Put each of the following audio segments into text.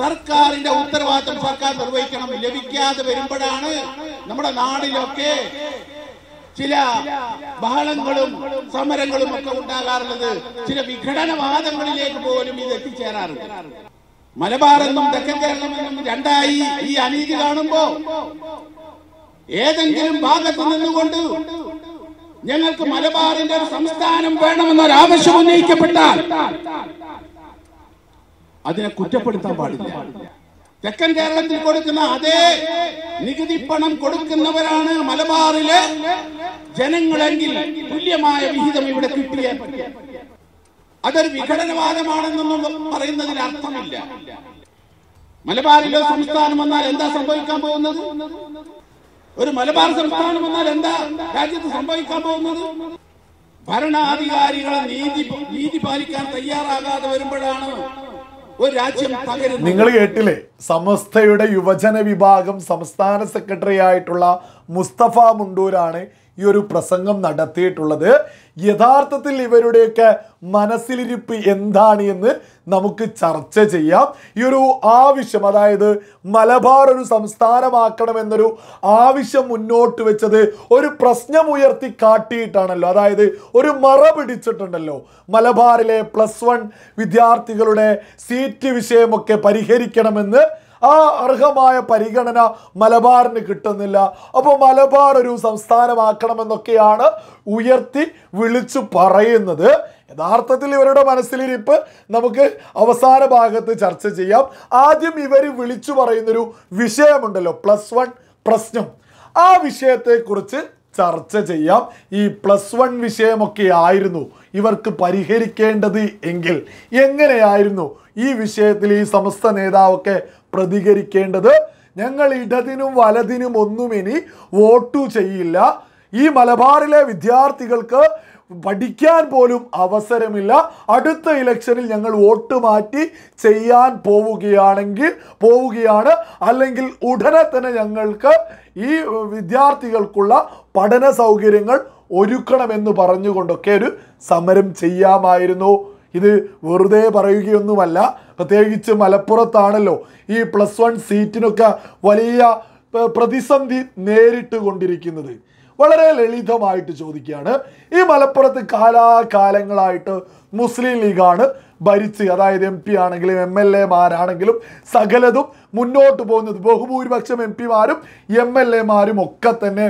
സർക്കാരിന്റെ ഉത്തരവാദിത്വം സർക്കാർ നിർവഹിക്കണം ലഭിക്കാതെ വരുമ്പോഴാണ് നമ്മുടെ നാടിലൊക്കെ ചില ബഹളങ്ങളും സമരങ്ങളും ഒക്കെ ഉണ്ടാകാറുള്ളത് ചില വിഘടനവാദങ്ങളിലേക്ക് പോലും ഇത് എത്തിച്ചേരാറുണ്ട് മലബാർ എന്നും തെക്കൻ കേരളം എന്നും രണ്ടായി ഈ അനീതി കാണുമ്പോ ഏതെങ്കിലും ഭാഗത്ത് നിന്നുകൊണ്ട് ഞങ്ങൾക്ക് മലബാറിന്റെ ഒരു സംസ്ഥാനം വേണമെന്നൊരാവശ്യം ഉന്നയിക്കപ്പെട്ട അതിനെ കുറ്റപ്പെടുത്താൻ പാടില്ല തെക്കൻ കേരളത്തിൽ കൊടുക്കുന്ന അതേ നികുതി പണം കൊടുക്കുന്നവരാണ് മലബാറിലെ ജനങ്ങളെങ്കിൽ തുല്യമായ വിഹിതം ഇവിടെ കിട്ടിയ അതൊരു വിഘടനവാദമാണെന്നൊന്നും പറയുന്നതിന് അർത്ഥമില്ല മലബാറിലെ സംസ്ഥാനം വന്നാൽ എന്താ സംഭവിക്കാൻ പോകുന്നത് ഒരു മലബാർ സംസ്ഥാനം വന്നാൽ എന്താ രാജ്യത്ത് സംഭവിക്കാൻ പോകുന്നത് ഭരണാധികാരികളെ നീതി നീതി പാലിക്കാൻ തയ്യാറാകാതെ വരുമ്പോഴാണ് നിങ്ങൾ കേട്ടില്ലേ സമസ്തയുടെ യുവജന വിഭാഗം സംസ്ഥാന സെക്രട്ടറി ആയിട്ടുള്ള മുസ്തഫ മുണ്ടൂരാണ് ഈ ഒരു പ്രസംഗം നടത്തിയിട്ടുള്ളത് യഥാർത്ഥത്തിൽ ഇവരുടെയൊക്കെ മനസ്സിലിരിപ്പ് എന്താണ് എന്ന് നമുക്ക് ചർച്ച ചെയ്യാം ഈ ഒരു ആവശ്യം അതായത് മലബാർ ഒരു സംസ്ഥാനമാക്കണമെന്നൊരു ആവശ്യം മുന്നോട്ട് വെച്ചത് ഒരു പ്രശ്നം ഉയർത്തി കാട്ടിയിട്ടാണല്ലോ അതായത് ഒരു മറ പിടിച്ചിട്ടുണ്ടല്ലോ മലബാറിലെ പ്ലസ് വൺ വിദ്യാർത്ഥികളുടെ സീറ്റ് വിഷയമൊക്കെ പരിഹരിക്കണമെന്ന് ആ അർഹമായ പരിഗണന മലബാറിന് കിട്ടുന്നില്ല അപ്പോൾ മലബാർ ഒരു സംസ്ഥാനമാക്കണമെന്നൊക്കെയാണ് ഉയർത്തി വിളിച്ചു പറയുന്നത് യഥാർത്ഥത്തിൽ ഇവരുടെ മനസ്സിലിരിപ്പ് നമുക്ക് അവസാന ഭാഗത്ത് ചർച്ച ചെയ്യാം ആദ്യം ഇവർ വിളിച്ചു പറയുന്നൊരു വിഷയമുണ്ടല്ലോ പ്ലസ് വൺ പ്രശ്നം ആ വിഷയത്തെക്കുറിച്ച് ചർച്ച ചെയ്യാം ഈ പ്ലസ് വൺ വിഷയമൊക്കെ ആയിരുന്നു ഇവർക്ക് പരിഹരിക്കേണ്ടത് എങ്കിൽ എങ്ങനെയായിരുന്നു ഈ വിഷയത്തിൽ ഈ സമസ്ത നേതാവൊക്കെ പ്രതികരിക്കേണ്ടത് ഞങ്ങൾ ഇടതിനും വലതിനും ഒന്നും ഇനി വോട്ടു ചെയ്യില്ല ഈ മലബാറിലെ വിദ്യാർത്ഥികൾക്ക് പഠിക്കാൻ പോലും അവസരമില്ല അടുത്ത ഇലക്ഷനിൽ ഞങ്ങൾ വോട്ട് മാറ്റി ചെയ്യാൻ പോവുകയാണെങ്കിൽ പോവുകയാണ് അല്ലെങ്കിൽ ഉടനെ തന്നെ ഞങ്ങൾക്ക് ഈ വിദ്യാർത്ഥികൾക്കുള്ള പഠന സൗകര്യങ്ങൾ ഒരുക്കണമെന്ന് പറഞ്ഞുകൊണ്ടൊക്കെ ഒരു സമരം ചെയ്യാമായിരുന്നു ഇത് വെറുതെ പറയുകയൊന്നുമല്ല പ്രത്യേകിച്ച് മലപ്പുറത്താണല്ലോ ഈ പ്ലസ് വൺ സീറ്റിനൊക്കെ വലിയ പ്രതിസന്ധി നേരിട്ട് കൊണ്ടിരിക്കുന്നത് വളരെ ലളിതമായിട്ട് ചോദിക്കുകയാണ് ഈ മലപ്പുറത്ത് കാലാകാലങ്ങളായിട്ട് മുസ്ലിം ലീഗാണ് ഭരിച്ച് അതായത് എം പി ആണെങ്കിലും എം എൽ എമാരാണെങ്കിലും സകലതും മുന്നോട്ട് പോകുന്നത് ബഹുഭൂരിപക്ഷം എം പിമാരും എം എൽ എമാരും ഒക്കെ തന്നെ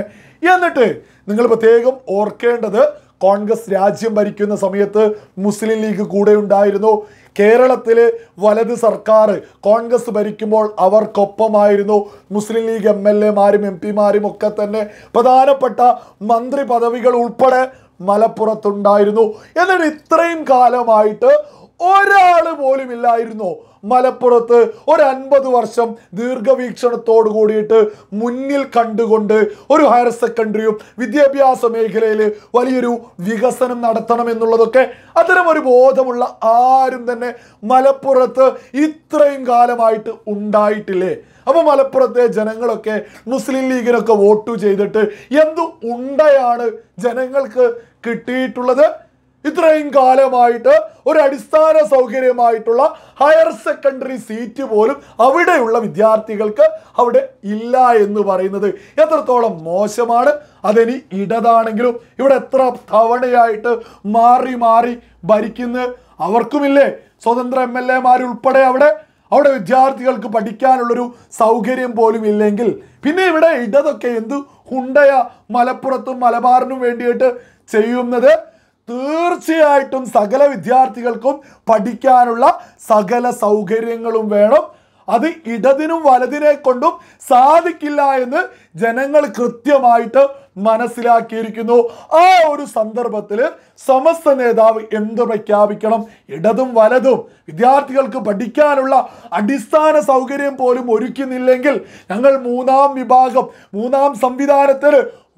എന്നിട്ട് നിങ്ങൾ പ്രത്യേകം ഓർക്കേണ്ടത് കോൺഗ്രസ് രാജ്യം ഭരിക്കുന്ന സമയത്ത് മുസ്ലിം ലീഗ് കൂടെ ഉണ്ടായിരുന്നു കേരളത്തിൽ വലത് സർക്കാർ കോൺഗ്രസ് ഭരിക്കുമ്പോൾ അവർക്കൊപ്പമായിരുന്നു മുസ്ലിം ലീഗ് എം എൽ എമാരും എം പിമാരും ഒക്കെ തന്നെ പ്രധാനപ്പെട്ട മന്ത്രി പദവികൾ ഉൾപ്പെടെ മലപ്പുറത്തുണ്ടായിരുന്നു എന്നിട്ട് ഇത്രയും കാലമായിട്ട് ഒരാൾ പോലും ഇല്ലായിരുന്നു മലപ്പുറത്ത് ഒരു അൻപത് വർഷം ദീർഘവീക്ഷണത്തോട് കൂടിയിട്ട് മുന്നിൽ കണ്ടുകൊണ്ട് ഒരു ഹയർ സെക്കൻഡറിയും വിദ്യാഭ്യാസ മേഖലയിൽ വലിയൊരു വികസനം നടത്തണം എന്നുള്ളതൊക്കെ അത്തരം ഒരു ബോധമുള്ള ആരും തന്നെ മലപ്പുറത്ത് ഇത്രയും കാലമായിട്ട് ഉണ്ടായിട്ടില്ലേ അപ്പോൾ മലപ്പുറത്തെ ജനങ്ങളൊക്കെ മുസ്ലിം ലീഗിനൊക്കെ വോട്ട് ചെയ്തിട്ട് എന്തു ഉണ്ടയാണ് ജനങ്ങൾക്ക് കിട്ടിയിട്ടുള്ളത് ഇത്രയും കാലമായിട്ട് ഒരു അടിസ്ഥാന സൗകര്യമായിട്ടുള്ള ഹയർ സെക്കൻഡറി സീറ്റ് പോലും അവിടെയുള്ള വിദ്യാർത്ഥികൾക്ക് അവിടെ ഇല്ല എന്ന് പറയുന്നത് എത്രത്തോളം മോശമാണ് അതിനി ഇടതാണെങ്കിലും ഇവിടെ എത്ര തവണയായിട്ട് മാറി മാറി ഭരിക്കുന്ന അവർക്കുമില്ലേ സ്വതന്ത്ര എം എൽ എമാരുൾപ്പെടെ അവിടെ അവിടെ വിദ്യാർത്ഥികൾക്ക് പഠിക്കാനുള്ളൊരു സൗകര്യം പോലും ഇല്ലെങ്കിൽ പിന്നെ ഇവിടെ ഇടതൊക്കെ എന്ത് ഹുണ്ടയ മലപ്പുറത്തും മലബാറിനും വേണ്ടിയിട്ട് ചെയ്യുന്നത് തീർച്ചയായിട്ടും സകല വിദ്യാർത്ഥികൾക്കും പഠിക്കാനുള്ള സകല സൗകര്യങ്ങളും വേണം അത് ഇടതിനും വലതിനെ കൊണ്ടും സാധിക്കില്ല എന്ന് ജനങ്ങൾ കൃത്യമായിട്ട് മനസ്സിലാക്കിയിരിക്കുന്നു ആ ഒരു സന്ദർഭത്തിൽ സമസ്ത നേതാവ് എന്ത് പ്രഖ്യാപിക്കണം ഇടതും വലതും വിദ്യാർത്ഥികൾക്ക് പഠിക്കാനുള്ള അടിസ്ഥാന സൗകര്യം പോലും ഒരുക്കുന്നില്ലെങ്കിൽ ഞങ്ങൾ മൂന്നാം വിഭാഗം മൂന്നാം സംവിധാനത്തിൽ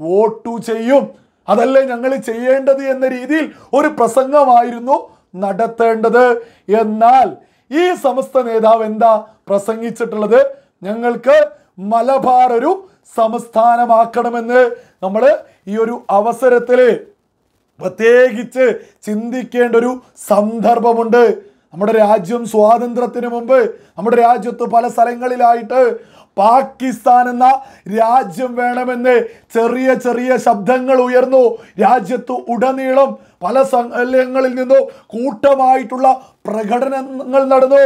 വോട്ടു ചെയ്യും അതല്ലേ ഞങ്ങൾ ചെയ്യേണ്ടത് എന്ന രീതിയിൽ ഒരു പ്രസംഗമായിരുന്നു നടത്തേണ്ടത് എന്നാൽ ഈ സമസ്ത നേതാവ് എന്താ പ്രസംഗിച്ചിട്ടുള്ളത് ഞങ്ങൾക്ക് മലബാർ ഒരു സംസ്ഥാനമാക്കണമെന്ന് നമ്മൾ ഈ ഒരു അവസരത്തിൽ പ്രത്യേകിച്ച് ചിന്തിക്കേണ്ട ഒരു സന്ദർഭമുണ്ട് നമ്മുടെ രാജ്യം സ്വാതന്ത്ര്യത്തിന് മുമ്പ് നമ്മുടെ രാജ്യത്ത് പല സ്ഥലങ്ങളിലായിട്ട് പാകിസ്ഥാൻ എന്ന രാജ്യം വേണമെന്ന് ചെറിയ ചെറിയ ശബ്ദങ്ങൾ ഉയർന്നു രാജ്യത്ത് ഉടനീളം പല സ്ഥലങ്ങളിൽ നിന്നു കൂട്ടമായിട്ടുള്ള പ്രകടനങ്ങൾ നടന്നു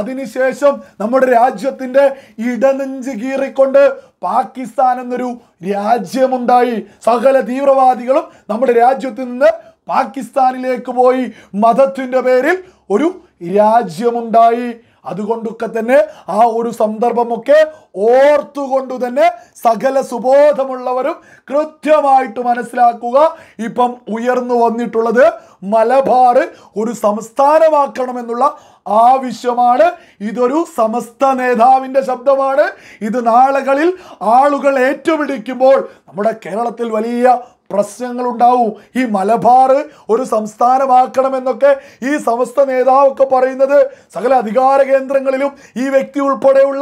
അതിനുശേഷം നമ്മുടെ രാജ്യത്തിൻ്റെ ഇടനെഞ്ച് കീറിക്കൊണ്ട് പാകിസ്ഥാൻ എന്നൊരു രാജ്യമുണ്ടായി സകല തീവ്രവാദികളും നമ്മുടെ രാജ്യത്ത് നിന്ന് പാകിസ്ഥാനിലേക്ക് പോയി മതത്തിൻ്റെ പേരിൽ ഒരു രാജ്യമുണ്ടായി അതുകൊണ്ടൊക്കെ തന്നെ ആ ഒരു സന്ദർഭമൊക്കെ ഓർത്തുകൊണ്ട് തന്നെ സകല സുബോധമുള്ളവരും കൃത്യമായിട്ട് മനസ്സിലാക്കുക ഇപ്പം ഉയർന്നു വന്നിട്ടുള്ളത് മലബാർ ഒരു സംസ്ഥാനമാക്കണമെന്നുള്ള ആവശ്യമാണ് ഇതൊരു സമസ്ത നേതാവിൻ്റെ ശബ്ദമാണ് ഇത് നാളുകളിൽ ആളുകൾ ഏറ്റുപിടിക്കുമ്പോൾ നമ്മുടെ കേരളത്തിൽ വലിയ ഉണ്ടാവും ഈ മലബാർ ഒരു എന്നൊക്കെ ഈ സമസ്ത നേതാവൊക്കെ പറയുന്നത് സകല അധികാര കേന്ദ്രങ്ങളിലും ഈ വ്യക്തി ഉൾപ്പെടെയുള്ള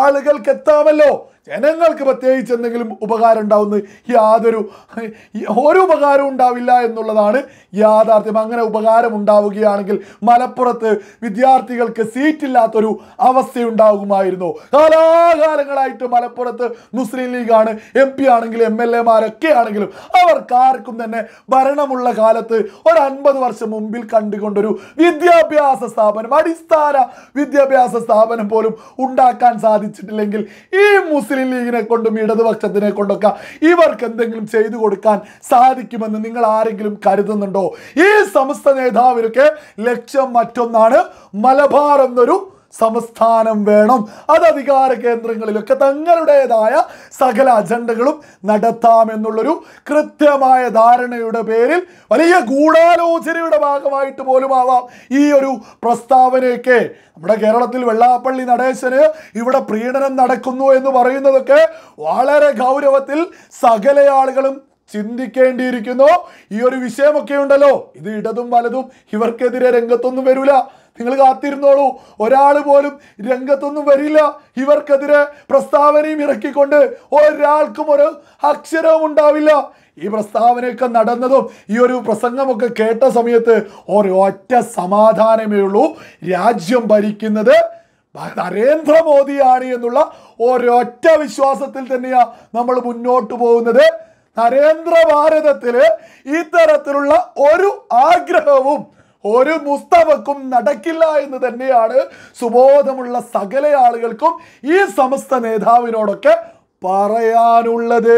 ആളുകൾക്ക് എത്താമല്ലോ ജനങ്ങൾക്ക് പ്രത്യേകിച്ച് എന്തെങ്കിലും ഉപകാരം ഉണ്ടാവുന്നത് യാതൊരു ഒരു ഉപകാരവും ഉണ്ടാവില്ല എന്നുള്ളതാണ് യാഥാർത്ഥ്യം അങ്ങനെ ഉപകാരം ഉണ്ടാവുകയാണെങ്കിൽ മലപ്പുറത്ത് വിദ്യാർത്ഥികൾക്ക് സീറ്റില്ലാത്തൊരു അവസ്ഥയുണ്ടാകുമായിരുന്നു കാലാകാലങ്ങളായിട്ട് മലപ്പുറത്ത് മുസ്ലിം ലീഗാണ് എം പി ആണെങ്കിലും എം എൽ എമാരൊക്കെ ആണെങ്കിലും അവർക്കാർക്കും തന്നെ ഭരണമുള്ള കാലത്ത് ഒരു അൻപത് വർഷം മുമ്പിൽ കണ്ടുകൊണ്ടൊരു വിദ്യാഭ്യാസ സ്ഥാപനം അടിസ്ഥാന വിദ്യാഭ്യാസ സ്ഥാപനം പോലും ഉണ്ടാക്കാൻ സാധിച്ചിട്ടില്ലെങ്കിൽ ഈ മുസ്ലിം മുസ്ലിം ലീഗിനെ കൊണ്ടും ഇടതുപക്ഷത്തിനെ കൊണ്ടൊക്കെ ഇവർക്ക് എന്തെങ്കിലും ചെയ്തു കൊടുക്കാൻ സാധിക്കുമെന്ന് നിങ്ങൾ ആരെങ്കിലും കരുതുന്നുണ്ടോ ഈ സമസ്ത നേതാവിനൊക്കെ ലക്ഷ്യം മറ്റൊന്നാണ് മലബാർ എന്നൊരു സംസ്ഥാനം വേണം അത് അധികാര കേന്ദ്രങ്ങളിലൊക്കെ തങ്ങളുടേതായ സകല അജണ്ടകളും നടത്താമെന്നുള്ളൊരു കൃത്യമായ ധാരണയുടെ പേരിൽ വലിയ ഗൂഢാലോചനയുടെ ഭാഗമായിട്ട് പോലും ആവാം ഈ ഒരു പ്രസ്താവനയൊക്കെ നമ്മുടെ കേരളത്തിൽ വെള്ളാപ്പള്ളി നടേശന് ഇവിടെ പ്രീണനം നടക്കുന്നു എന്ന് പറയുന്നതൊക്കെ വളരെ ഗൗരവത്തിൽ സകല ആളുകളും ചിന്തിക്കേണ്ടിയിരിക്കുന്നു ഈ ഒരു വിഷയമൊക്കെ ഉണ്ടല്ലോ ഇത് ഇടതും വലതും ഇവർക്കെതിരെ രംഗത്തൊന്നും വരില്ല നിങ്ങൾ കാത്തിരുന്നോളൂ ഒരാൾ പോലും രംഗത്തൊന്നും വരില്ല ഇവർക്കെതിരെ പ്രസ്താവനയും ഇറക്കിക്കൊണ്ട് ഒരാൾക്കും ഒരു അക്ഷരവും ഉണ്ടാവില്ല ഈ പ്രസ്താവനയൊക്കെ നടന്നതും ഈ ഒരു പ്രസംഗമൊക്കെ കേട്ട സമയത്ത് ഒരൊറ്റ സമാധാനമേ ഉള്ളൂ രാജ്യം ഭരിക്കുന്നത് നരേന്ദ്രമോദിയാണ് എന്നുള്ള ഒരൊറ്റ വിശ്വാസത്തിൽ തന്നെയാണ് നമ്മൾ മുന്നോട്ട് പോകുന്നത് നരേന്ദ്ര ഭാരതത്തിൽ ഇത്തരത്തിലുള്ള ഒരു ആഗ്രഹവും ഒരു മുസ്തഫക്കും നടക്കില്ല എന്ന് തന്നെയാണ് സുബോധമുള്ള സകല ആളുകൾക്കും ഈ സമസ്ത നേതാവിനോടൊക്കെ പറയാനുള്ളത്